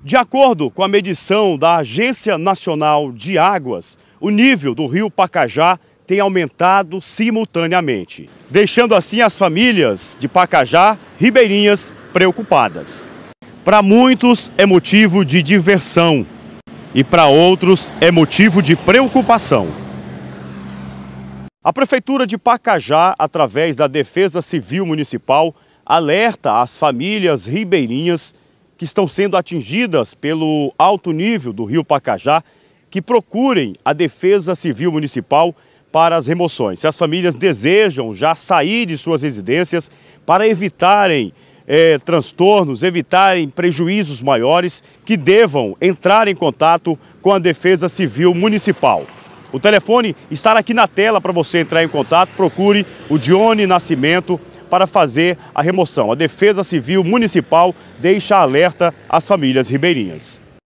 De acordo com a medição da Agência Nacional de Águas, o nível do rio Pacajá tem aumentado simultaneamente, deixando assim as famílias de Pacajá ribeirinhas preocupadas. Para muitos é motivo de diversão e para outros é motivo de preocupação. A Prefeitura de Pacajá, através da Defesa Civil Municipal, alerta as famílias ribeirinhas que estão sendo atingidas pelo alto nível do rio Pacajá que procurem a Defesa Civil Municipal para as remoções. Se as famílias desejam já sair de suas residências para evitarem eh, transtornos, evitarem prejuízos maiores, que devam entrar em contato com a Defesa Civil Municipal. O telefone estará aqui na tela para você entrar em contato. Procure o Dione Nascimento, para fazer a remoção. A Defesa Civil Municipal deixa alerta às famílias ribeirinhas.